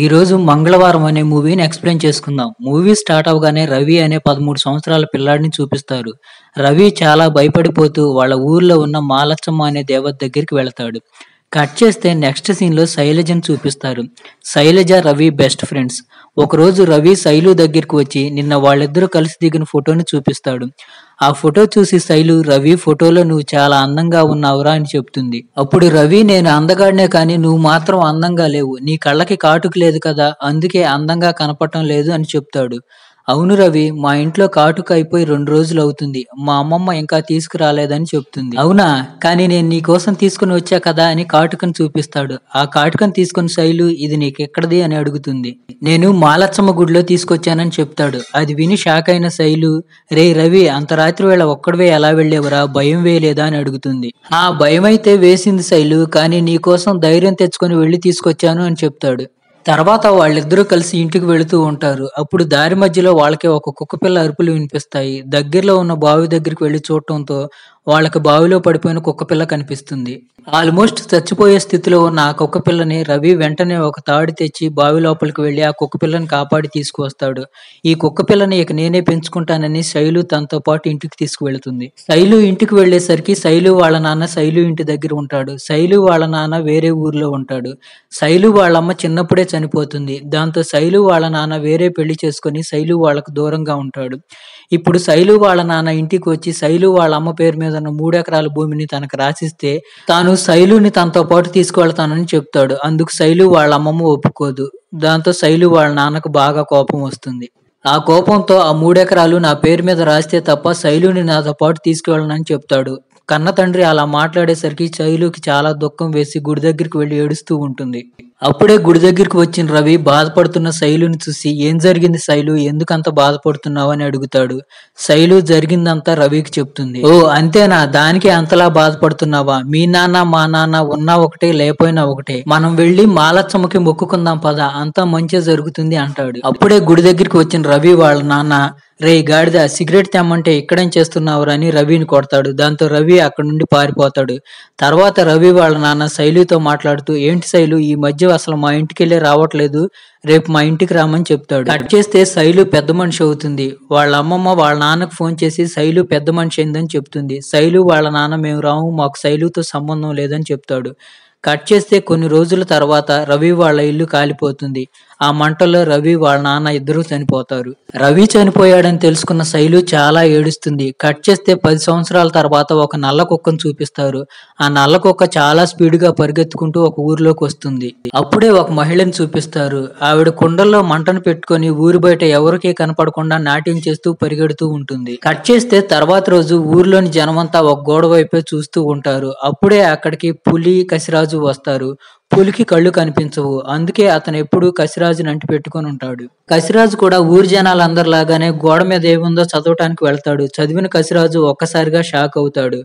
ఈరోజు మంగళవారం అనే మూవీని ఎక్స్ప్లెయిన్ చేసుకుందాం మూవీ స్టార్ట్ అవగానే రవి అనే పదమూడు సంవత్సరాల పిల్లాడిని చూపిస్తారు రవి చాలా భయపడిపోతూ వాళ్ళ ఊర్లో ఉన్న మాలచ్చమ్మ అనే దేవత దగ్గరికి వెళతాడు కట్ చేస్తే నెక్స్ట్ సీన్లో శైలజను చూపిస్తారు శైలజ రవి బెస్ట్ ఫ్రెండ్స్ ఒకరోజు రవి శైలు దగ్గరికి వచ్చి నిన్న వాళ్ళిద్దరూ కలిసి దిగిన ఫోటోని చూపిస్తాడు ఆ ఫోటో చూసి శైలు రవి ఫోటోలో నువ్వు చాలా అందంగా ఉన్నావురా అని చెప్తుంది అప్పుడు రవి నేను అందగాడినే కానీ నువ్వు మాత్రం అందంగా లేవు నీ కళ్ళకి కాటుకు లేదు కదా అందుకే అందంగా కనపడటం లేదు అని చెప్తాడు అవును రవి మా ఇంట్లో కాటుక అయిపోయి రెండు రోజులు అవుతుంది మా అమ్మమ్మ ఇంకా తీసుకురాలేదని చెప్తుంది అవునా కానీ నేను నీ కోసం తీసుకుని వచ్చా కదా అని కాటుకను చూపిస్తాడు ఆ కాటుకను తీసుకుని శైలు ఇది నీకెక్కడది అని అడుగుతుంది నేను మాలచ్చమ్మ గుడిలో తీసుకొచ్చానని చెప్తాడు అది విని షాక్ అయిన శైలు రే రవి అంత రాత్రి వేళ ఒక్కడవే ఎలా వెళ్ళేవరా భయం వేయలేదా అని అడుగుతుంది ఆ భయం అయితే వేసింది శైలు కానీ నీ కోసం ధైర్యం తెచ్చుకొని వెళ్ళి తీసుకొచ్చాను అని చెప్తాడు తర్వాత వాళ్ళిద్దరూ కలిసి ఇంటికి వెళుతూ ఉంటారు అప్పుడు దారి మధ్యలో వాళ్ళకి ఒక కుక్కపిల్ల అరుపులు వినిపిస్తాయి దగ్గరలో ఉన్న బావి దగ్గరికి వెళ్లి చూడటంతో వాళ్ళకి బావిలో పడిపోయిన కుక్కపిల్ల కనిపిస్తుంది ఆల్మోస్ట్ చచ్చిపోయే స్థితిలో ఉన్న ఆ కుక్కపిల్లని రవి వెంటనే ఒక తాడు తెచ్చి బావి లోపలికి వెళ్ళి ఆ కుక్కపిల్లని కాపాడి తీసుకువస్తాడు ఈ కుక్కపిల్లని ఇక నేనే పెంచుకుంటానని శైలు తనతో పాటు ఇంటికి తీసుకువెళుతుంది శైలు ఇంటికి వెళ్లేసరికి శైలు వాళ్ళ నాన్న శైలు ఇంటి దగ్గర ఉంటాడు శైలు వాళ్ళ నాన్న వేరే ఊర్లో ఉంటాడు శైలు వాళ్ళమ్మ చిన్నప్పుడే చనిపోతుంది దాంతో శైలు వాళ్ళ నాన్న వేరే పెళ్లి చేసుకుని శైలు వాళ్ళకు దూరంగా ఉంటాడు ఇప్పుడు శైలు వాళ్ళ నాన్న ఇంటికి వచ్చి శైలు వాళ్ళ అమ్మ పేరు మీద తన మూడు ఎకరాల భూమిని తనకు రాసిస్తే తాను శైలుని తనతో పాటు తీసుకువెళ్తానని చెప్తాడు అందుకు శైలు వాళ్ళ అమ్మమ్మ ఒప్పుకోదు దాంతో శైలు వాళ్ళ నాన్నకు బాగా కోపం వస్తుంది ఆ కోపంతో ఆ మూడెకరాలు నా పేరు మీద రాస్తే తప్ప శైలుని నాతో పాటు తీసుకువెళ్ళనని చెప్తాడు కన్న తండ్రి అలా మాట్లాడేసరికి శైలుకి చాలా దుఃఖం వేసి గుడి దగ్గరికి వెళ్ళి ఏడుస్తూ ఉంటుంది అప్పుడే గుడి దగ్గరికి వచ్చిన రవి బాధపడుతున్న శైలుని చూసి ఏం జరిగింది శైలు ఎందుకంత బాధపడుతున్నావు అని అడుగుతాడు శైలు జరిగిందంతా రవికి చెప్తుంది ఓ అంతేనా దానికి అంతలా బాధపడుతున్నావా మీ నాన్న మా నాన్న ఉన్నా ఒకటే లేకపోయినా ఒకటే మనం వెళ్లి మాలచ్చమ్మకి మొక్కుకుందాం పద అంతా మంచి జరుగుతుంది అంటాడు అప్పుడే గుడి దగ్గరికి వచ్చిన రవి వాళ్ళ నాన్న రే గాడిద సిగరెట్ తెమ్మంటే ఇక్కడేం చేస్తున్నావు అని రవిని కొడతాడు దాంతో రవి అక్కడ నుండి పారిపోతాడు తర్వాత రవి వాళ్ళ నాన్న శైలితో మాట్లాడుతూ ఏంటి శైలు ఈ మధ్య సంజీవ్ అసలు మా ఇంటికి వెళ్ళి రావట్లేదు రేపు మా ఇంటికి రామని చెప్తాడు కట్ చేస్తే శైలు పెద్ద మనిషి అవుతుంది వాళ్ళ అమ్మమ్మ వాళ్ళ నాన్నకు ఫోన్ చేసి శైలు పెద్ద మనిషి అయిందని చెప్తుంది శైలు వాళ్ళ నాన్న మేము రాము మాకు శైలుతో సంబంధం లేదని చెప్తాడు కట్ చేస్తే కొన్ని రోజుల తర్వాత రవి వాళ్ళ ఇల్లు కాలిపోతుంది ఆ మంటలో రవి వాళ్ళ నాన్న ఇద్దరూ చనిపోతారు రవి చనిపోయాడని తెలుసుకున్న శైలు చాలా ఏడుస్తుంది కట్ చేస్తే పది సంవత్సరాల తర్వాత ఒక నల్ల కుక్కను చూపిస్తారు ఆ నల్ల కుక్క చాలా స్పీడ్గా పరిగెత్తుకుంటూ ఒక ఊరిలోకి వస్తుంది అప్పుడే ఒక మహిళని చూపిస్తారు ఆవిడ కుండల్లో మంటను పెట్టుకుని ఊరు బయట ఎవరికీ కనపడకుండా నాట్యం చేస్తూ పరిగెడుతూ ఉంటుంది కట్ చేస్తే తర్వాత రోజు ఊర్లోని జనమంతా ఒక గోడ వైపే చూస్తూ ఉంటారు అప్పుడే అక్కడికి పులి కసిరాజు కసిరాజు వస్తారు పులికి కళ్ళు కనిపించవు అందుకే అతను ఎప్పుడు కసిరాజుని అంటి పెట్టుకుని ఉంటాడు కసిరాజు కూడా ఊరి జనాలందరిలాగానే గోడ మీద ఏముందో చదవటానికి వెళ్తాడు చదివిన కసిరాజు ఒక్కసారిగా షాక్ అవుతాడు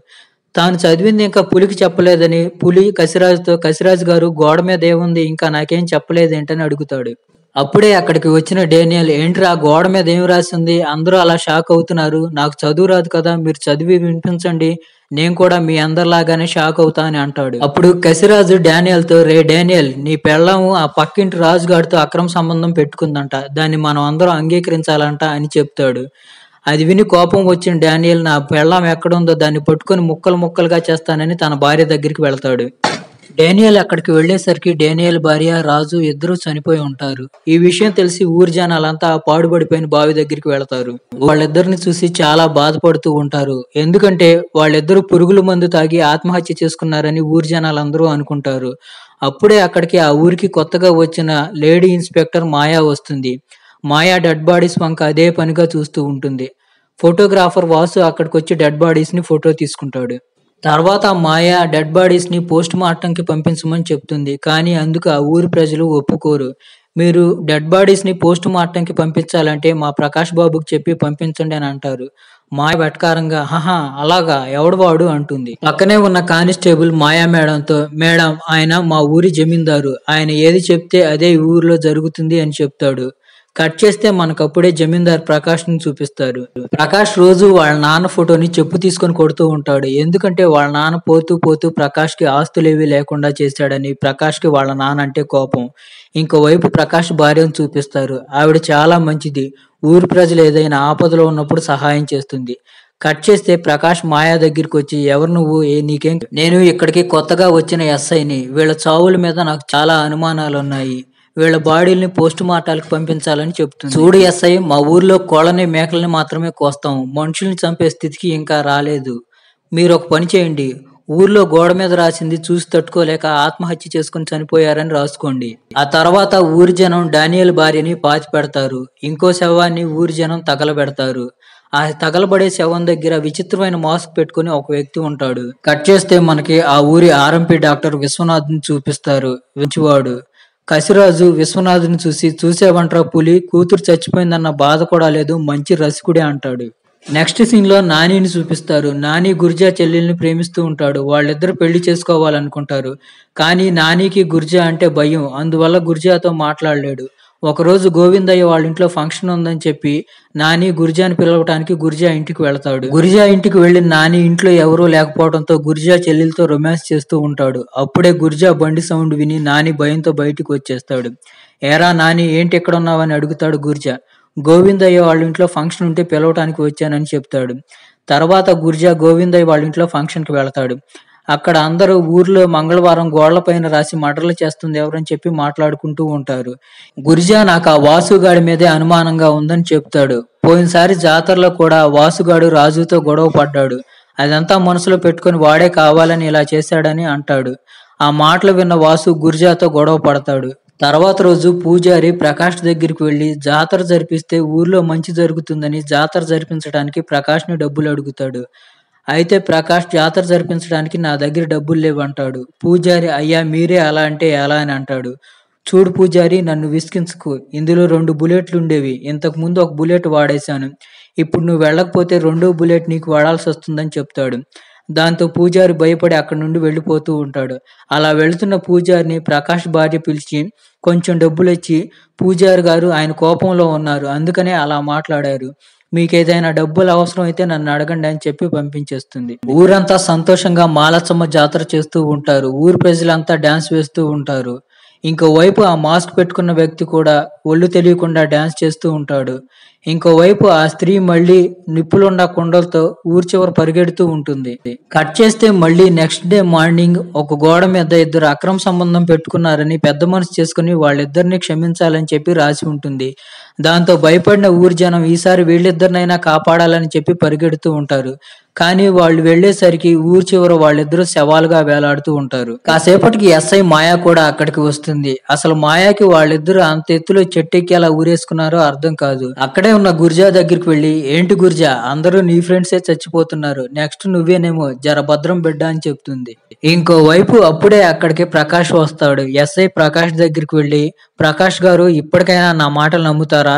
తాను చదివింది ఇంకా పులికి చెప్పలేదని పులి కసిరాజుతో కసిరాజు గారు గోడ మీద ఏముంది ఇంకా నాకేం చెప్పలేదు ఏంటని అడుగుతాడు అప్పుడే అక్కడికి వచ్చిన డేనియల్ ఏంట్రా గోడ మీద ఏం రాసింది అందరూ అలా షాక్ అవుతున్నారు నాకు చదువు రాదు కదా మీరు చదివి వినిపించండి నేను కూడా మీ అందరిలాగానే షాక్ అవుతా అని అంటాడు అప్పుడు కసిరాజు తో రే డానియల్ నీ పెళ్ళము ఆ పక్కింటి రాజుగాడితో అక్రమ సంబంధం పెట్టుకుందంట దాన్ని మనం అందరం అంగీకరించాలంట అని చెప్తాడు అది విని కోపం వచ్చిన డానియల్ నా పెళ్ళం ఎక్కడుందో దాన్ని పట్టుకొని ముక్కలు ముక్కలుగా చేస్తానని తన భార్య దగ్గరికి వెళ్తాడు డేనియల్ అక్కడికి వెళ్లేసరికి డేనియల్ భార్య రాజు ఇద్దరు చనిపోయి ఉంటారు ఈ విషయం తెలిసి ఊరి జనాలంతా పాడుబడిపోయిన బావి దగ్గరికి వెళతారు వాళ్ళిద్దరిని చూసి చాలా బాధపడుతూ ఉంటారు ఎందుకంటే వాళ్ళిద్దరూ పురుగుల మందు తాగి ఆత్మహత్య చేసుకున్నారని ఊరి జనాలందరూ అనుకుంటారు అప్పుడే అక్కడికి ఆ ఊరికి కొత్తగా వచ్చిన లేడీ ఇన్స్పెక్టర్ మాయా వస్తుంది మాయా డెడ్ బాడీస్ వంక అదే పనిగా చూస్తూ ఉంటుంది ఫోటోగ్రాఫర్ వాసు అక్కడికి వచ్చి డెడ్ బాడీస్ని ఫోటో తీసుకుంటాడు తర్వాత మాయా డెడ్ బాడీస్ని పోస్ట్ మార్టంకి పంపించమని చెప్తుంది కానీ అందుకు ఆ ఊరి ప్రజలు ఒప్పుకోరు మీరు డెడ్ బాడీస్ని పోస్ట్ మార్టంకి పంపించాలంటే మా ప్రకాష్ బాబుకి చెప్పి పంపించండి అని అంటారు మాయ వెటకారంగా హహా అలాగా ఎవడవాడు అంటుంది పక్కనే ఉన్న కానిస్టేబుల్ మాయా మేడంతో మేడం ఆయన మా ఊరి జమీందారు ఆయన ఏది చెప్తే అదే ఊరిలో జరుగుతుంది అని చెప్తాడు కట్ చేస్తే మనకు అప్పుడే జమీందార్ ప్రకాష్ ని చూపిస్తారు ప్రకాష్ రోజు వాళ్ళ నాన్న ఫోటోని చెప్పు తీసుకొని కొడుతూ ఉంటాడు ఎందుకంటే వాళ్ళ నాన్న పోతూ పోతూ ప్రకాష్ కి ఆస్తులేవి లేకుండా చేశాడని ప్రకాష్ కి వాళ్ళ నాన్న అంటే కోపం ఇంకోవైపు ప్రకాష్ భార్యను చూపిస్తారు ఆవిడ చాలా మంచిది ఊరు ప్రజలు ఏదైనా ఆపదలో ఉన్నప్పుడు సహాయం చేస్తుంది కట్ చేస్తే ప్రకాష్ మాయా దగ్గరికి వచ్చి ఎవరు నువ్వు ఏ నీకేం నేను ఇక్కడికి కొత్తగా వచ్చిన ఎస్ఐని వీళ్ళ చావుల మీద నాకు చాలా అనుమానాలు ఉన్నాయి వీళ్ళ బాడీల్ని పోస్ట్ మార్టాలకు పంపించాలని చెప్తుంది చూడు ఎస్ఐ మా ఊర్లో కోళ్ళని మేకలని మాత్రమే కోస్తాం మనుషుల్ని చంపే స్థితికి ఇంకా రాలేదు మీరు ఒక పని చేయండి ఊర్లో గోడ మీద రాసింది చూసి తట్టుకోలేక ఆత్మహత్య చేసుకుని చనిపోయారని రాసుకోండి ఆ తర్వాత ఊరి జనం డానియల్ భార్యని పాతి పెడతారు ఇంకో శవాన్ని ఊరి జనం తగలబెడతారు ఆ తగలబడే శవం దగ్గర విచిత్రమైన మాస్క్ పెట్టుకుని ఒక వ్యక్తి ఉంటాడు కట్ చేస్తే మనకి ఆ ఊరి ఆర్ఎంపీ డాక్టర్ విశ్వనాథ్ని చూపిస్తారు వించివాడు కసిరాజు విశ్వనాథుని చూసి వంటరా పులి కూతురు చచ్చిపోయిందన్న బాధ కూడా లేదు మంచి రసికుడే అంటాడు నెక్స్ట్ సీన్లో నానిని చూపిస్తారు నాని గుర్జా చెల్లెల్ని ప్రేమిస్తూ ఉంటాడు వాళ్ళిద్దరు పెళ్లి చేసుకోవాలనుకుంటారు కానీ నానికి గుర్జా అంటే భయం అందువల్ల గుర్జాతో మాట్లాడలేడు ఒకరోజు గోవిందయ్య వాళ్ళ ఇంట్లో ఫంక్షన్ ఉందని చెప్పి నాని గురిజాని పిలవటానికి గురిజా ఇంటికి వెళతాడు గురిజా ఇంటికి వెళ్లి నాని ఇంట్లో ఎవరూ లేకపోవడంతో గురిజా చెల్లెలతో రొమాన్స్ చేస్తూ ఉంటాడు అప్పుడే గురిజా బండి సౌండ్ విని నాని భయంతో బయటికి వచ్చేస్తాడు ఏరా నాని ఏంటి ఎక్కడ ఉన్నావని అడుగుతాడు గురిజా గోవిందయ్య వాళ్ళ ఇంట్లో ఫంక్షన్ ఉంటే పిలవటానికి వచ్చానని చెప్తాడు తర్వాత గుర్జా గోవిందయ్య వాళ్ళ ఇంట్లో ఫంక్షన్కి వెళతాడు అక్కడ అందరూ ఊర్లో మంగళవారం గోడలపైన రాసి మటర్లు చేస్తుంది ఎవరని చెప్పి మాట్లాడుకుంటూ ఉంటారు గురిజా నాకు ఆ వాసుగాడి మీదే అనుమానంగా ఉందని చెప్తాడు పోయినసారి జాతరలో కూడా వాసుగాడు రాజుతో గొడవ పడ్డాడు అదంతా మనసులో పెట్టుకుని వాడే కావాలని ఇలా చేశాడని అంటాడు ఆ మాటలు విన్న వాసు గురిజాతో గొడవ పడతాడు తర్వాత రోజు పూజారి ప్రకాష్ దగ్గరికి వెళ్ళి జాతర జరిపిస్తే ఊర్లో మంచి జరుగుతుందని జాతర జరిపించడానికి ప్రకాష్ని డబ్బులు అడుగుతాడు అయితే ప్రకాష్ జాతర జరిపించడానికి నా దగ్గర డబ్బులు లేవంటాడు పూజారి అయ్యా మీరే అలా అంటే ఎలా అని అంటాడు చూడు పూజారి నన్ను విసికించుకు ఇందులో రెండు బుల్లెట్లు ఉండేవి ఇంతకు ముందు ఒక బుల్లెట్ వాడేశాను ఇప్పుడు నువ్వు వెళ్ళకపోతే రెండో బుల్లెట్ నీకు వాడాల్సి వస్తుందని చెప్తాడు దాంతో పూజారి భయపడి అక్కడి నుండి వెళ్ళిపోతూ ఉంటాడు అలా వెళుతున్న పూజారిని ప్రకాష్ భార్య పిలిచి కొంచెం డబ్బులు ఇచ్చి పూజారి గారు ఆయన కోపంలో ఉన్నారు అందుకనే అలా మాట్లాడారు మీకు ఏదైనా డబ్బులు అవసరం అయితే నన్ను అడగండి అని చెప్పి పంపించేస్తుంది ఊరంతా సంతోషంగా మాలచమ్మ జాతర చేస్తూ ఉంటారు ఊరు ప్రజలంతా డాన్స్ వేస్తూ ఉంటారు ఇంకోవైపు ఆ మాస్క్ పెట్టుకున్న వ్యక్తి కూడా ఒళ్ళు తెలియకుండా డ్యాన్స్ చేస్తూ ఉంటాడు ఇంకోవైపు ఆ స్త్రీ మళ్ళీ నిప్పులున్న కుండలతో ఊరి చివర పరిగెడుతూ ఉంటుంది కట్ చేస్తే మళ్ళీ నెక్స్ట్ డే మార్నింగ్ ఒక గోడ మీద ఇద్దరు అక్రమ సంబంధం పెట్టుకున్నారని పెద్ద మనసు చేసుకుని వాళ్ళిద్దరిని క్షమించాలని చెప్పి రాసి ఉంటుంది దాంతో భయపడిన ఊరి జనం ఈసారి వీళ్ళిద్దరినైనా కాపాడాలని చెప్పి పరిగెడుతూ ఉంటారు కానీ వాళ్ళు వెళ్లేసరికి ఊరు చివర వాళ్ళిద్దరూ శవాలుగా వేలాడుతూ ఉంటారు కాసేపటికి ఎస్ఐ మాయా కూడా అక్కడికి వస్తుంది అసలు మాయాకి వాళ్ళిద్దరూ అంత ఎత్తులో చెట్టెక్కి ఎలా ఊరేసుకున్నారో అర్థం కాదు అక్కడే ఉన్న గుర్జా దగ్గరికి వెళ్లి ఏంటి గుర్జా అందరూ నీ ఫ్రెండ్సే చచ్చిపోతున్నారు నెక్స్ట్ నువ్వేనేమో జర భద్రం బిడ్డ అని చెప్తుంది ఇంకోవైపు అప్పుడే అక్కడికి ప్రకాష్ వస్తాడు ఎస్ఐ ప్రకాష్ దగ్గరికి వెళ్లి ప్రకాష్ గారు ఇప్పటికైనా నా మాటలు నమ్ముతారా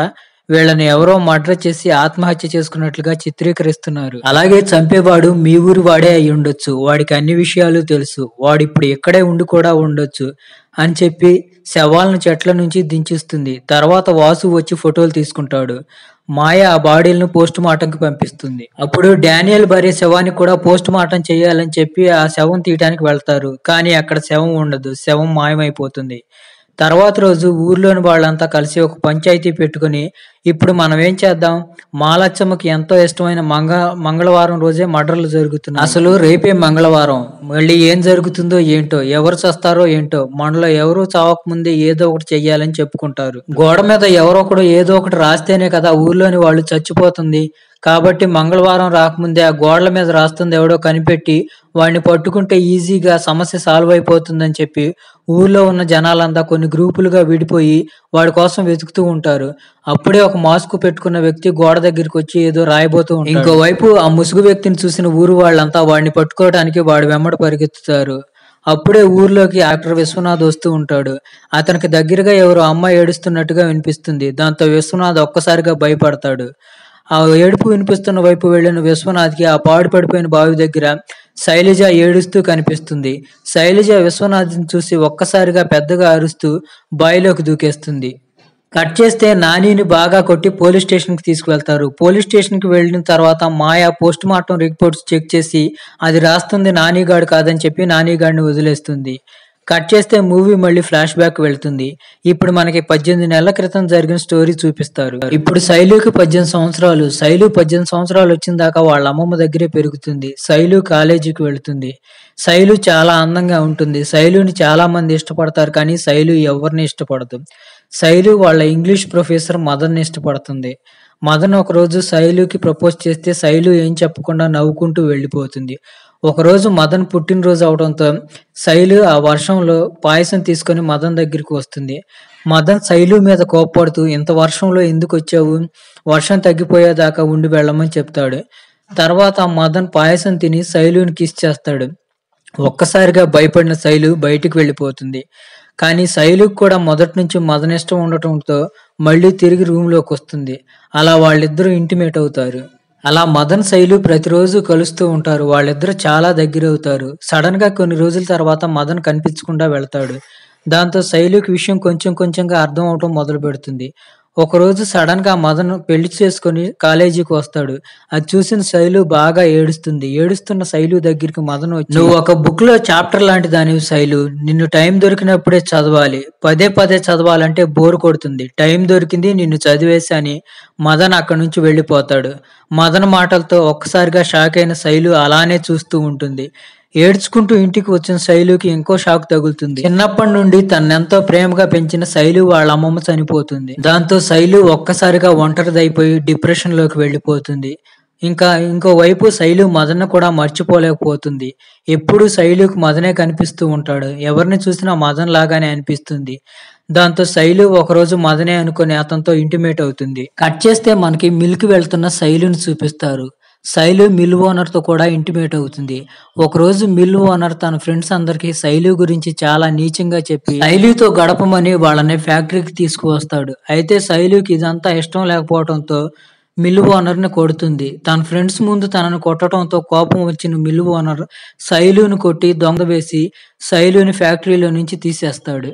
వీళ్ళని ఎవరో మర్డర్ చేసి ఆత్మహత్య చేసుకున్నట్లుగా చిత్రీకరిస్తున్నారు అలాగే చంపేవాడు మీ ఊరు వాడే అయి ఉండొచ్చు వాడికి అన్ని విషయాలు తెలుసు వాడిప్పుడు ఇక్కడే ఉండి కూడా ఉండొచ్చు అని చెప్పి శవాలను చెట్ల నుంచి దించిస్తుంది తర్వాత వాసు వచ్చి ఫోటోలు తీసుకుంటాడు మాయ ఆ బాడీలను పోస్ట్ మార్టంకి పంపిస్తుంది అప్పుడు డానియల్ భార్య శవాన్ని కూడా పోస్ట్ మార్టం చేయాలని చెప్పి ఆ శవం తీయటానికి వెళ్తారు కానీ అక్కడ శవం ఉండదు శవం మాయమైపోతుంది తర్వాత రోజు ఊర్లోని వాళ్ళంతా కలిసి ఒక పంచాయతీ పెట్టుకుని ఇప్పుడు మనం ఏం చేద్దాం మాలచ్చమ్మకి ఎంతో ఇష్టమైన మంగ మంగళవారం రోజే మర్డర్లు జరుగుతున్నాయి అసలు రేపే మంగళవారం మళ్ళీ ఏం జరుగుతుందో ఏంటో ఎవరు చస్తారో ఏంటో మనలో ఎవరు చావకముందే ఏదో ఒకటి చెయ్యాలని చెప్పుకుంటారు గోడ మీద ఎవరో ఒకడు ఏదో ఒకటి రాస్తేనే కదా ఊర్లోని వాళ్ళు చచ్చిపోతుంది కాబట్టి మంగళవారం రాకముందే ఆ గోడల మీద రాస్తుంది ఎవడో కనిపెట్టి వాడిని పట్టుకుంటే ఈజీగా సమస్య సాల్వ్ అయిపోతుందని చెప్పి ఊర్లో ఉన్న జనాలంతా కొన్ని గ్రూపులుగా విడిపోయి వాడి కోసం వెతుకుతూ ఉంటారు అప్పుడే ఒక మాస్క్ పెట్టుకున్న వ్యక్తి గోడ దగ్గరికి వచ్చి ఏదో రాయబోతూ ఉంటాడు ఇంకోవైపు ఆ ముసుగు వ్యక్తిని చూసిన ఊరు వాళ్ళంతా వాడిని పట్టుకోవడానికి వాడి వెంబడి పరిగెత్తుతారు అప్పుడే ఊర్లోకి ఆక్టర్ విశ్వనాథ్ వస్తూ ఉంటాడు అతనికి దగ్గరగా ఎవరు అమ్మాయి ఏడుస్తున్నట్టుగా వినిపిస్తుంది దాంతో విశ్వనాథ్ ఒక్కసారిగా భయపడతాడు ఆ ఏడుపు వినిపిస్తున్న వైపు వెళ్లిన విశ్వనాథ్కి ఆ పాడు పడిపోయిన బావి దగ్గర శైలజ ఏడుస్తూ కనిపిస్తుంది శైలజ విశ్వనాథ్ని చూసి ఒక్కసారిగా పెద్దగా అరుస్తూ బావిలోకి దూకేస్తుంది కట్ చేస్తే నానీని బాగా కొట్టి పోలీస్ స్టేషన్కి తీసుకువెళ్తారు పోలీస్ స్టేషన్కి వెళ్ళిన తర్వాత Maya post mortem reports check చేసి అది రాస్తుంది నానీగాడు కాదని చెప్పి నానీగాడిని వదిలేస్తుంది కట్ చేస్తే మూవీ మళ్ళీ ఫ్లాష్ బ్యాక్ వెళ్తుంది ఇప్పుడు మనకి పద్దెనిమిది నెలల క్రితం జరిగిన స్టోరీ చూపిస్తారు ఇప్పుడు శైలుకి పద్దెనిమిది సంవత్సరాలు శైలు పద్దెనిమిది సంవత్సరాలు వచ్చిన దాకా వాళ్ళ అమ్మమ్మ దగ్గరే పెరుగుతుంది శైలు కాలేజీకి వెళుతుంది శైలు చాలా అందంగా ఉంటుంది శైలుని చాలా మంది ఇష్టపడతారు కానీ శైలు ఎవరిని ఇష్టపడదు శైలు వాళ్ళ ఇంగ్లీష్ ప్రొఫెసర్ మదర్ని ఇష్టపడుతుంది మదన్ ఒకరోజు శైలుకి ప్రపోజ్ చేస్తే శైలు ఏం చెప్పకుండా నవ్వుకుంటూ వెళ్ళిపోతుంది ఒకరోజు మదన్ పుట్టినరోజు అవడంతో శైలు ఆ వర్షంలో పాయసం తీసుకొని మదన్ దగ్గరికి వస్తుంది మదన్ శైలు మీద కోప్పడుతూ ఇంత వర్షంలో ఎందుకు వచ్చావు వర్షం తగ్గిపోయేదాకా ఉండి వెళ్ళమని చెప్తాడు తర్వాత ఆ మదన్ పాయసం తిని శైలుని కిస్ చేస్తాడు ఒక్కసారిగా భయపడిన శైలు బయటికి వెళ్ళిపోతుంది కానీ శైలుకి కూడా మొదటి నుంచి మదన్ ఇష్టం ఉండటంతో మళ్ళీ తిరిగి రూమ్లోకి వస్తుంది అలా వాళ్ళిద్దరూ ఇంటిమేట్ అవుతారు అలా మదన్ శైలు ప్రతిరోజు కలుస్తూ ఉంటారు వాళ్ళిద్దరు చాలా దగ్గర అవుతారు సడన్ గా కొన్ని రోజుల తర్వాత మదన్ కనిపించకుండా వెళ్తాడు దాంతో శైలుకి విషయం కొంచెం కొంచెంగా అర్థం అవటం మొదలు పెడుతుంది ఒకరోజు సడన్గా మదన్ పెళ్లి చేసుకుని కాలేజీకి వస్తాడు అది చూసిన శైలు బాగా ఏడుస్తుంది ఏడుస్తున్న శైలు దగ్గరికి మదన్ వచ్చి నువ్వు ఒక బుక్ లో చాప్టర్ లాంటి దాని శైలు నిన్ను టైం దొరికినప్పుడే చదవాలి పదే పదే చదవాలంటే బోర్ కొడుతుంది టైం దొరికింది నిన్ను చదివేశాని మదన్ అక్కడి నుంచి వెళ్ళిపోతాడు మదన్ మాటలతో ఒక్కసారిగా షాక్ అయిన శైలు అలానే చూస్తూ ఉంటుంది ఏడ్చుకుంటూ ఇంటికి వచ్చిన శైలుకి ఇంకో షాక్ తగులుతుంది చిన్నప్పటి నుండి తనెంతో ప్రేమగా పెంచిన శైలు వాళ్ళ అమ్మమ్మ చనిపోతుంది దాంతో శైలు ఒక్కసారిగా ఒంటరిదైపోయి డిప్రెషన్ లోకి వెళ్ళిపోతుంది ఇంకా ఇంకోవైపు శైలు మదన కూడా మర్చిపోలేకపోతుంది ఎప్పుడు శైలుకు మదనే కనిపిస్తూ ఉంటాడు ఎవరిని చూసినా మదన్ లాగానే అనిపిస్తుంది దాంతో శైలు ఒకరోజు మదనే అనుకుని అతనితో ఇంటిమేట్ అవుతుంది కట్ చేస్తే మనకి మిల్క్ వెళ్తున్న శైలుని చూపిస్తారు శైలు మిల్ ఓనర్తో కూడా ఇంటిమేట్ అవుతుంది ఒకరోజు మిల్ ఓనర్ తన ఫ్రెండ్స్ అందరికీ శైలు గురించి చాలా నీచంగా చెప్పి శైలితో గడపమని వాళ్ళని ఫ్యాక్టరీకి తీసుకువస్తాడు అయితే శైలుకి ఇదంతా ఇష్టం లేకపోవడంతో మిల్లు ఓనర్ని కొడుతుంది తన ఫ్రెండ్స్ ముందు తనను కొట్టడంతో కోపం వచ్చిన మిల్లు ఓనర్ శైలును కొట్టి దొంగ వేసి శైలుని ఫ్యాక్టరీలో నుంచి తీసేస్తాడు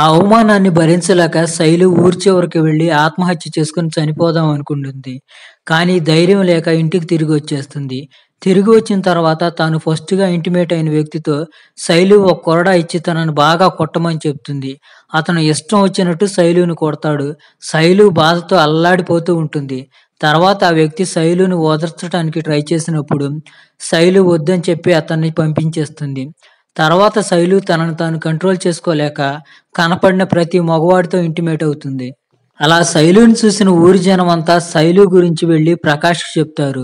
ఆ అవమానాన్ని భరించలేక శైలు ఊరి చివరికి వెళ్ళి ఆత్మహత్య చేసుకుని చనిపోదాం అనుకుంటుంది కానీ ధైర్యం లేక ఇంటికి తిరిగి వచ్చేస్తుంది తిరిగి వచ్చిన తర్వాత తాను ఫస్ట్గా ఇంటిమేట్ అయిన వ్యక్తితో శైలు ఒక కొరడా ఇచ్చి తనను బాగా కొట్టమని చెప్తుంది అతను ఇష్టం వచ్చినట్టు శైలుని కొడతాడు శైలు బాధతో అల్లాడిపోతూ ఉంటుంది తర్వాత ఆ వ్యక్తి శైలును ఓదర్చడానికి ట్రై చేసినప్పుడు శైలు వద్దని చెప్పి అతన్ని పంపించేస్తుంది తర్వాత శైలు తనను తాను కంట్రోల్ చేసుకోలేక కనపడిన ప్రతి మగవాడితో ఇంటిమేట్ అవుతుంది అలా శైలుని చూసిన ఊరి జనం అంతా శైలు గురించి వెళ్ళి ప్రకాష్ చెప్తారు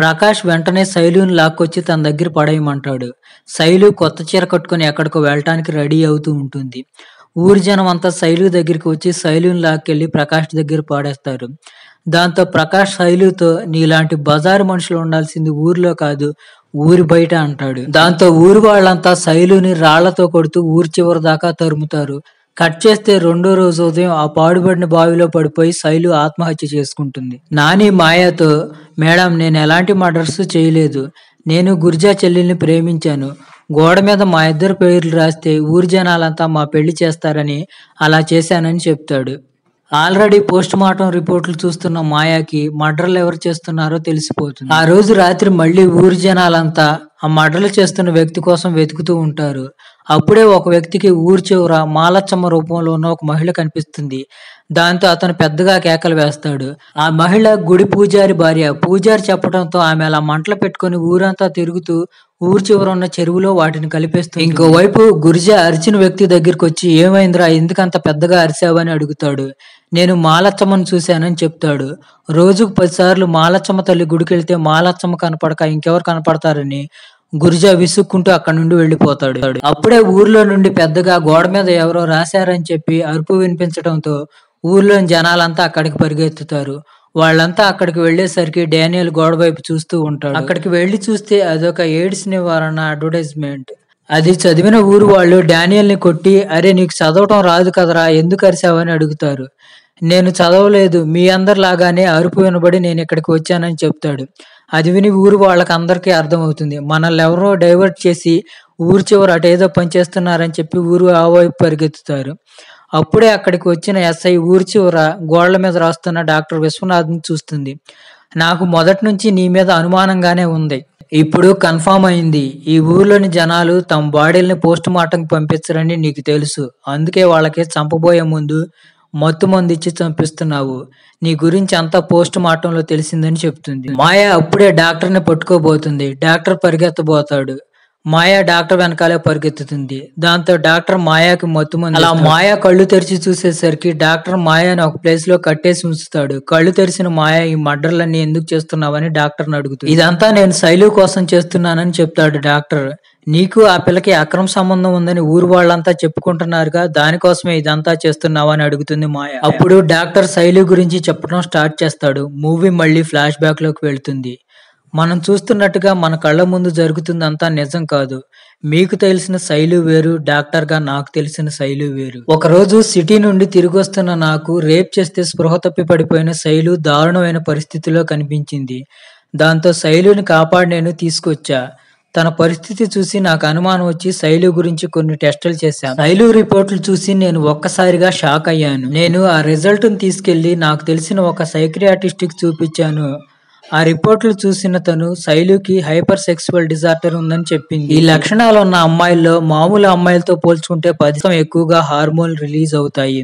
ప్రకాష్ వెంటనే శైలుని లాక్కొచ్చి తన దగ్గర పడేయమంటాడు శైలు కొత్త చీర కట్టుకుని ఎక్కడికో వెళ్ళటానికి రెడీ అవుతూ ఉంటుంది ఊరి జనం అంతా శైలు దగ్గరికి వచ్చి శైలుని లాక్కెళ్ళి ప్రకాష్ దగ్గర పాడేస్తారు దాంతో ప్రకాష్ శైలుతో నీలాంటి బజారు మనుషులు ఉండాల్సింది ఊరిలో కాదు ఊరి బయట అంటాడు దాంతో ఊరి వాళ్ళంతా శైలుని రాళ్లతో కొడుతూ ఊరి చివరి దాకా తరుముతారు కట్ చేస్తే రెండో రోజు ఉదయం ఆ పాడుబడిన బావిలో పడిపోయి శైలు ఆత్మహత్య చేసుకుంటుంది నాని మాయాతో మేడం నేను ఎలాంటి మర్డర్స్ చేయలేదు నేను గుర్జా చెల్లెల్ని ప్రేమించాను గోడ మీద మా ఇద్దరు పేర్లు రాస్తే ఊరి జనాలంతా మా పెళ్లి చేస్తారని అలా చేశానని చెప్తాడు ఆల్రెడీ పోస్ట్ మార్టం రిపోర్ట్లు చూస్తున్న మాయాకి మర్డర్లు ఎవరు చేస్తున్నారో తెలిసిపోతుంది ఆ రోజు రాత్రి మళ్ళీ ఊరి జనాలంతా ఆ మర్డర్లు చేస్తున్న వ్యక్తి కోసం వెతుకుతూ ఉంటారు అప్పుడే ఒక వ్యక్తికి ఊరు చివర మాలచ్చమ్మ రూపంలో ఉన్న ఒక మహిళ కనిపిస్తుంది దాంతో అతను పెద్దగా కేకలు వేస్తాడు ఆ మహిళ గుడి పూజారి భార్య పూజారి చెప్పడంతో ఆమె అలా మంటలు పెట్టుకుని ఊరంతా తిరుగుతూ ఊరు చివర ఉన్న చెరువులో వాటిని కలిపేస్తుంది ఇంకోవైపు గురిజ అరిచిన వ్యక్తి దగ్గరికి వచ్చి ఏమైందిరా ఎందుకంత పెద్దగా అరిచావని అడుగుతాడు నేను మాలచ్చమ్మను చూశానని చెప్తాడు రోజుకు పదిసార్లు మాలచ్చమ్మ తల్లి గుడికెళ్తే మాలచ్చమ్మ కనపడక ఇంకెవరు కనపడతారని గురుజా విసుక్కుంటూ అక్కడి నుండి వెళ్ళిపోతాడు అప్పుడే ఊర్లో నుండి పెద్దగా గోడ మీద ఎవరో రాశారని చెప్పి అరుపు వినిపించడంతో ఊర్లోని జనాలంతా అక్కడికి పరిగెత్తుతారు వాళ్ళంతా అక్కడికి వెళ్లేసరికి డానియల్ గోడ వైపు చూస్తూ ఉంటాడు అక్కడికి వెళ్లి చూస్తే అదొక ఎయిడ్స్ నివారణ అడ్వర్టైజ్మెంట్ అది చదివిన ఊరు వాళ్ళు ని కొట్టి అరే నీకు చదవటం రాదు కదరా ఎందుకు అరిసావని అడుగుతారు నేను చదవలేదు మీ అందరిలాగానే అరుపు వినబడి నేను ఇక్కడికి వచ్చానని చెప్తాడు అది విని ఊరు వాళ్ళకందరికీ అర్థమవుతుంది మనల్ని ఎవరో డైవర్ట్ చేసి ఊరు చివర అటేదో పనిచేస్తున్నారని చెప్పి ఊరు ఆ వైపు పరిగెత్తుతారు అప్పుడే అక్కడికి వచ్చిన ఎస్ఐ ఊరి చివర గోడల మీద రాస్తున్న డాక్టర్ విశ్వనాథ్ చూస్తుంది నాకు మొదటి నుంచి నీ మీద అనుమానంగానే ఉంది ఇప్పుడు కన్ఫామ్ అయింది ఈ ఊర్లోని జనాలు తమ బాడీల్ని పోస్ట్ మార్టంకి పంపించరని నీకు తెలుసు అందుకే వాళ్ళకి చంపబోయే ముందు మత్తు మంది ఇచ్చి చంపిస్తున్నావు నీ గురించి అంతా పోస్ట్ మార్టంలో తెలిసిందని చెప్తుంది మాయా అప్పుడే డాక్టర్ని పట్టుకోబోతుంది డాక్టర్ పరిగెత్తబోతాడు మాయా డాక్టర్ వెనకాలే పరిగెత్తుతుంది దాంతో డాక్టర్ మాయాకి మొత్తం అలా మాయా కళ్ళు తెరిచి చూసేసరికి డాక్టర్ మాయాని ఒక ప్లేస్ లో కట్టేసి ఉంచుతాడు కళ్ళు తెరిచిన మాయా ఈ మర్డర్లన్నీ ఎందుకు చేస్తున్నావని డాక్టర్ని అడుగుతుంది ఇదంతా నేను శైలు కోసం చేస్తున్నానని చెప్తాడు డాక్టర్ నీకు ఆ పిల్లకి అక్రమ సంబంధం ఉందని ఊరు వాళ్ళంతా చెప్పుకుంటున్నారుగా దానికోసమే ఇదంతా చేస్తున్నావని అడుగుతుంది మాయ అప్పుడు డాక్టర్ శైలి గురించి చెప్పడం స్టార్ట్ చేస్తాడు మూవీ మళ్ళీ ఫ్లాష్ బ్యాక్ లోకి వెళ్తుంది మనం చూస్తున్నట్టుగా మన కళ్ళ ముందు జరుగుతుందంతా నిజం కాదు మీకు తెలిసిన శైలి వేరు డాక్టర్ గా నాకు తెలిసిన శైలి వేరు ఒకరోజు సిటీ నుండి తిరిగి వస్తున్న నాకు రేప్ చేస్తే స్పృహ తప్పి పడిపోయిన శైలు దారుణమైన పరిస్థితిలో కనిపించింది దాంతో శైలుని కాపాడి నేను తీసుకొచ్చా తన పరిస్థితి చూసి నాకు అనుమానం వచ్చి శైలు గురించి కొన్ని టెస్టులు చేశాను శైలు రిపోర్ట్లు చూసి నేను ఒక్కసారిగా షాక్ అయ్యాను నేను ఆ రిజల్ట్ను తీసుకెళ్లి నాకు తెలిసిన ఒక సైక్రియాటిస్ట్కి చూపించాను ఆ రిపోర్ట్లు చూసిన తను శైలుకి హైపర్ సెక్సువల్ డిజార్డర్ ఉందని చెప్పింది ఈ లక్షణాలు ఉన్న అమ్మాయిల్లో మామూలు అమ్మాయిలతో పోల్చుకుంటే పదితం ఎక్కువగా హార్మోన్ రిలీజ్ అవుతాయి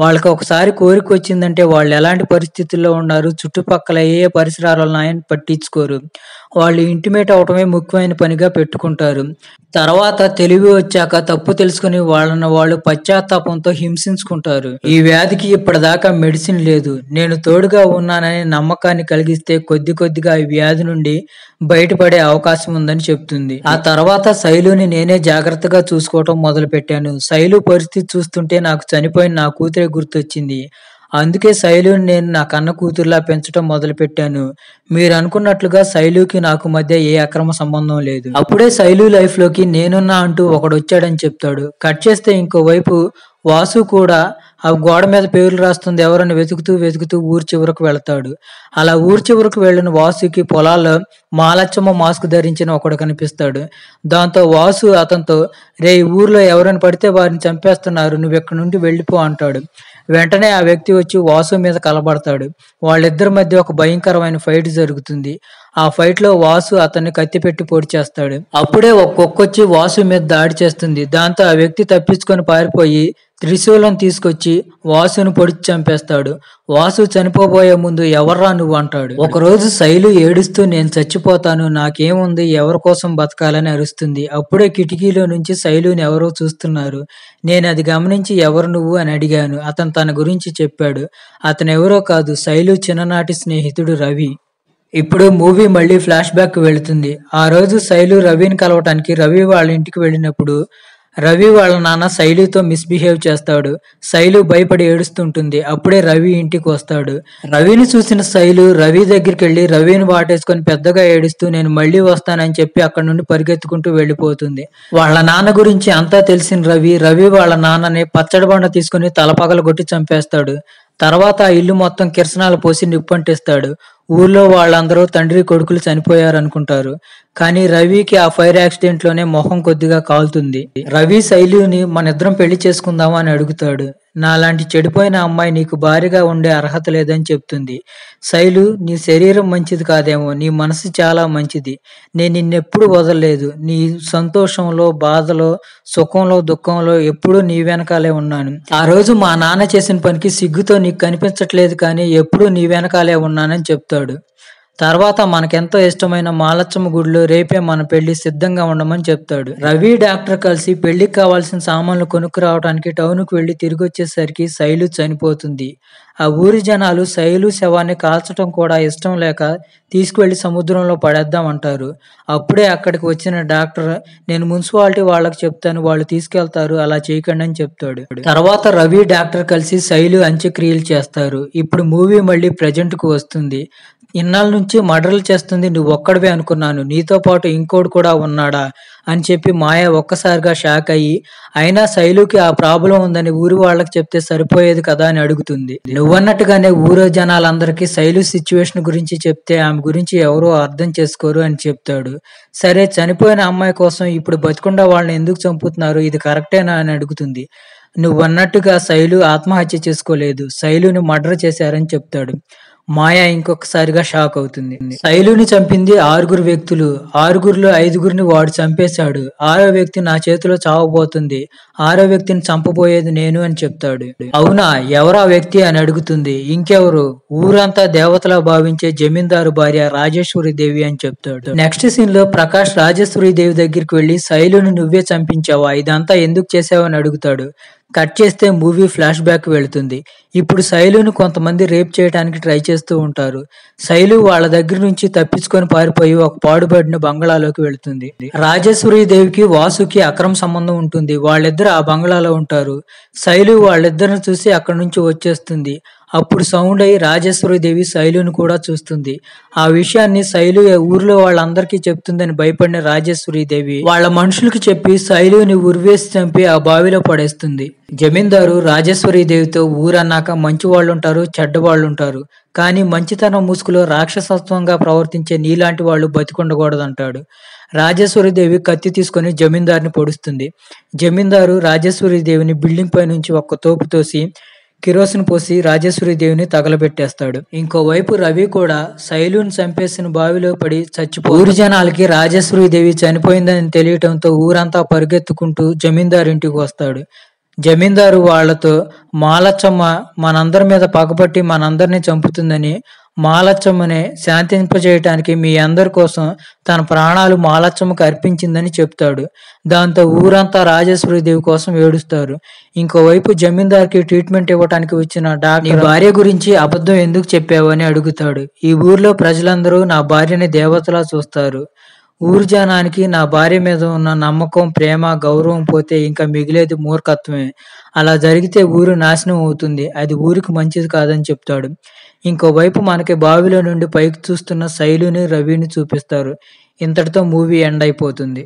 వాళ్ళకి ఒకసారి కోరిక వచ్చిందంటే వాళ్ళు ఎలాంటి పరిస్థితుల్లో ఉన్నారు చుట్టుపక్కల ఏ ఏ పరిసరాలు ఉన్నాయని పట్టించుకోరు వాళ్ళు ఇంటిమేట్ అవటమే ముఖ్యమైన పనిగా పెట్టుకుంటారు తర్వాత తెలివి వచ్చాక తప్పు తెలుసుకుని వాళ్ళని వాళ్ళు పశ్చాత్తాపంతో హింసించుకుంటారు ఈ వ్యాధికి ఇప్పటిదాకా మెడిసిన్ లేదు నేను తోడుగా ఉన్నానని నమ్మకాన్ని కలిగిస్తే కొద్ది కొద్దిగా ఈ వ్యాధి నుండి బయటపడే అవకాశం ఉందని చెప్తుంది ఆ తర్వాత శైలుని నేనే జాగ్రత్తగా చూసుకోవటం మొదలుపెట్టాను శైలు పరిస్థితి చూస్తుంటే నాకు చనిపోయిన నా కూతురే గుర్తొచ్చింది అందుకే శైలుని నేను నా కన్న కూతురులా పెంచడం మొదలుపెట్టాను మీరు అనుకున్నట్లుగా శైలుకి నాకు మధ్య ఏ అక్రమ సంబంధం లేదు అప్పుడే శైలు లైఫ్లోకి నేనున్నా అంటూ ఒకడు వచ్చాడని చెప్తాడు కట్ చేస్తే ఇంకోవైపు వాసు కూడా ఆ గోడ మీద పేర్లు రాస్తుంది ఎవరని వెతుకుతూ వెతుకుతూ ఊరు చివరకు వెళతాడు అలా ఊరు చివరకు వెళ్ళిన వాసుకి పొలాల్లో మాలచ్చమ్మ మాస్క్ ధరించిన ఒకడు కనిపిస్తాడు దాంతో వాసు అతనితో రే ఊర్లో ఎవరైనా పడితే వారిని చంపేస్తున్నారు నువ్వు ఎక్కడి నుండి వెళ్ళిపో అంటాడు వెంటనే ఆ వ్యక్తి వచ్చి వాసు మీద కలబడతాడు వాళ్ళిద్దరి మధ్య ఒక భయంకరమైన ఫైట్ జరుగుతుంది ఆ లో వాసు అతన్ని కత్తిపెట్టి పొడి చేస్తాడు అప్పుడే ఒక కుక్కొచ్చి వాసు మీద దాడి చేస్తుంది దాంతో ఆ వ్యక్తి తప్పించుకొని పారిపోయి త్రిశూలం తీసుకొచ్చి వాసును పొడిచి చంపేస్తాడు వాసు చనిపోబోయే ముందు ఎవర్రా నువ్వు అంటాడు ఒకరోజు శైలు ఏడుస్తూ నేను చచ్చిపోతాను నాకేముంది ఎవరి కోసం బతకాలని అరుస్తుంది అప్పుడే కిటికీలో నుంచి శైలుని ఎవరో చూస్తున్నారు నేను అది గమనించి ఎవరు నువ్వు అని అడిగాను అతను తన గురించి చెప్పాడు అతను ఎవరో కాదు శైలు చిన్ననాటి స్నేహితుడు రవి ఇప్పుడు మూవీ మళ్ళీ ఫ్లాష్ బ్యాక్ వెళుతుంది ఆ రోజు శైలు రవిని కలవటానికి రవి వాళ్ళ ఇంటికి వెళ్ళినప్పుడు రవి వాళ్ళ నాన్న శైలితో మిస్బిహేవ్ చేస్తాడు శైలు భయపడి ఏడుస్తుంటుంది అప్పుడే రవి ఇంటికి వస్తాడు రవిని చూసిన శైలు రవి దగ్గరికి వెళ్ళి రవిని వాటేసుకొని పెద్దగా ఏడుస్తూ నేను మళ్ళీ వస్తానని చెప్పి అక్కడి నుండి పరిగెత్తుకుంటూ వెళ్ళిపోతుంది వాళ్ళ నాన్న గురించి అంతా తెలిసిన రవి రవి వాళ్ళ నాన్నని పచ్చడి బండ తీసుకుని తలపగల కొట్టి చంపేస్తాడు తర్వాత ఆ ఇల్లు మొత్తం కిరసనాలు పోసి నిప్పంటిస్తాడు ఊర్లో వాళ్ళందరూ తండ్రి కొడుకులు చనిపోయారనుకుంటారు కానీ రవికి ఆ ఫైర్ యాక్సిడెంట్లోనే మొహం కొద్దిగా కాలుతుంది రవి శైలిని ఇద్దరం పెళ్లి చేసుకుందామా అని అడుగుతాడు నాలాంటి చెడిపోయిన అమ్మాయి నీకు భారీగా ఉండే అర్హత లేదని చెప్తుంది శైలు నీ శరీరం మంచిది కాదేమో నీ మనసు చాలా మంచిది నేను నిన్నెప్పుడు వదలలేదు నీ సంతోషంలో బాధలో సుఖంలో దుఃఖంలో ఎప్పుడూ నీ వెనకాలే ఉన్నాను ఆ రోజు మా నాన్న చేసిన పనికి సిగ్గుతో నీకు కనిపించట్లేదు కానీ ఎప్పుడూ నీ వెనకాలే ఉన్నానని చెప్తాడు తర్వాత మనకెంతో ఇష్టమైన మాలచ్చమ్మ గుడిలో రేపే మన పెళ్లి సిద్ధంగా ఉండమని చెప్తాడు రవి డాక్టర్ కలిసి పెళ్లికి కావాల్సిన సామాన్లు కొనుక్కురావడానికి టౌన్కు వెళ్లి తిరిగి వచ్చేసరికి శైలు చనిపోతుంది ఆ ఊరి జనాలు శైలు శవాన్ని కాల్చడం కూడా ఇష్టం లేక తీసుకువెళ్లి సముద్రంలో పడేద్దాం అంటారు అప్పుడే అక్కడికి వచ్చిన డాక్టర్ నేను మున్సిపాలిటీ వాళ్ళకి చెప్తాను వాళ్ళు తీసుకెళ్తారు అలా చేయకండి అని చెప్తాడు తర్వాత రవి డాక్టర్ కలిసి శైలు అంత్యక్రియలు చేస్తారు ఇప్పుడు మూవీ మళ్ళీ ప్రజెంట్కు వస్తుంది ఇన్నాళ్ళ నుంచి మర్డర్లు చేస్తుంది నువ్వు ఒక్కడవే అనుకున్నాను నీతో పాటు ఇంకోడు కూడా ఉన్నాడా అని చెప్పి మాయ ఒక్కసారిగా షాక్ అయ్యి అయినా శైలుకి ఆ ప్రాబ్లం ఉందని ఊరి వాళ్ళకి చెప్తే సరిపోయేది కదా అని అడుగుతుంది నువ్వన్నట్టుగానే ఊరు జనాలందరికీ శైలు సిచ్యువేషన్ గురించి చెప్తే ఆమె గురించి ఎవరో అర్థం చేసుకోరు అని చెప్తాడు సరే చనిపోయిన అమ్మాయి కోసం ఇప్పుడు బతికుండా వాళ్ళని ఎందుకు చంపుతున్నారు ఇది కరెక్టేనా అని అడుగుతుంది నువ్వన్నట్టుగా శైలు ఆత్మహత్య చేసుకోలేదు శైలుని మర్డర్ చేశారని చెప్తాడు మాయా ఇంకొకసారిగా షాక్ అవుతుంది శైలుని చంపింది ఆరుగురు వ్యక్తులు ఆరుగురులో ఐదుగురిని వాడు చంపేశాడు ఆరో వ్యక్తి నా చేతిలో చావబోతుంది ఆరో వ్యక్తిని చంపబోయేది నేను అని చెప్తాడు అవునా ఎవరా వ్యక్తి అని అడుగుతుంది ఇంకెవరు ఊరంతా దేవతలా భావించే జమీందారు భార్య రాజేశ్వరి దేవి అని చెప్తాడు నెక్స్ట్ సీన్ లో ప్రకాష్ రాజేశ్వరి దేవి దగ్గరికి వెళ్లి శైలుని నువ్వే చంపించావా ఇదంతా ఎందుకు చేసావని అడుగుతాడు కట్ చేస్తే మూవీ ఫ్లాష్ బ్యాక్ వెళుతుంది ఇప్పుడు శైలును కొంతమంది రేప్ చేయడానికి ట్రై చేస్తూ ఉంటారు శైలు వాళ్ళ దగ్గర నుంచి తప్పించుకొని పారిపోయి ఒక పాడుబడిన బంగ్లాలోకి వెళుతుంది రాజేశ్వరి దేవికి వాసుకి అక్రమ సంబంధం ఉంటుంది వాళ్ళిద్దరు ఆ బంగ్లాలో ఉంటారు శైలు వాళ్ళిద్దరిని చూసి అక్కడి నుంచి వచ్చేస్తుంది అప్పుడు సౌండ్ అయి రాజేశ్వరి దేవి శైలుని కూడా చూస్తుంది ఆ విషయాన్ని శైలు ఊర్లో వాళ్ళందరికీ చెప్తుందని భయపడిన రాజేశ్వరి దేవి వాళ్ళ మనుషులకు చెప్పి శైలుని ఉరివేసి చంపి ఆ బావిలో పడేస్తుంది జమీందారు రాజేశ్వరి దేవితో ఊరన్నాక మంచి వాళ్ళుంటారు చెడ్డ వాళ్ళుంటారు కానీ మంచితనం ముసుగులో రాక్షసత్వంగా ప్రవర్తించే నీలాంటి వాళ్ళు బతికుండకూడదంటాడు రాజేశ్వరిదేవి కత్తి తీసుకొని జమీందారుని పొడుస్తుంది జమీందారు దేవిని బిల్డింగ్ పై నుంచి ఒక్క తోపు తోసి కిరోసిన్ పోసి దేవిని తగలబెట్టేస్తాడు ఇంకోవైపు రవి కూడా శైలుని చంపేసిన బావిలో పడి చచ్చిపో ఊరి జనాలకి దేవి చనిపోయిందని తెలియటంతో ఊరంతా పరుగెత్తుకుంటూ జమీందారు ఇంటికి వస్తాడు జమీందారు వాళ్లతో మాలచ్చమ్మ మనందరి మీద పగపట్టి మనందరినీ చంపుతుందని మాలచ్చమ్మనే శాంతింపజేయటానికి మీ అందరి కోసం తన ప్రాణాలు మాలచ్చమ్మకు అర్పించిందని చెప్తాడు దాంతో ఊరంతా రాజేశ్వరి దేవి కోసం ఏడుస్తారు ఇంకోవైపు జమీందార్కి ట్రీట్మెంట్ ఇవ్వడానికి వచ్చిన డాక్టర్ భార్య గురించి అబద్ధం ఎందుకు చెప్పావు అని అడుగుతాడు ఈ ఊర్లో ప్రజలందరూ నా భార్యని దేవతలా చూస్తారు ఊరు జనానికి నా భార్య మీద ఉన్న నమ్మకం ప్రేమ గౌరవం పోతే ఇంకా మిగిలేది మూర్ఖత్వమే అలా జరిగితే ఊరు నాశనం అవుతుంది అది ఊరికి మంచిది కాదని చెప్తాడు ఇంకోవైపు మనకి బావిలో నుండి పైకి చూస్తున్న శైలుని రవిని చూపిస్తారు ఇంతటితో మూవీ ఎండ్ అయిపోతుంది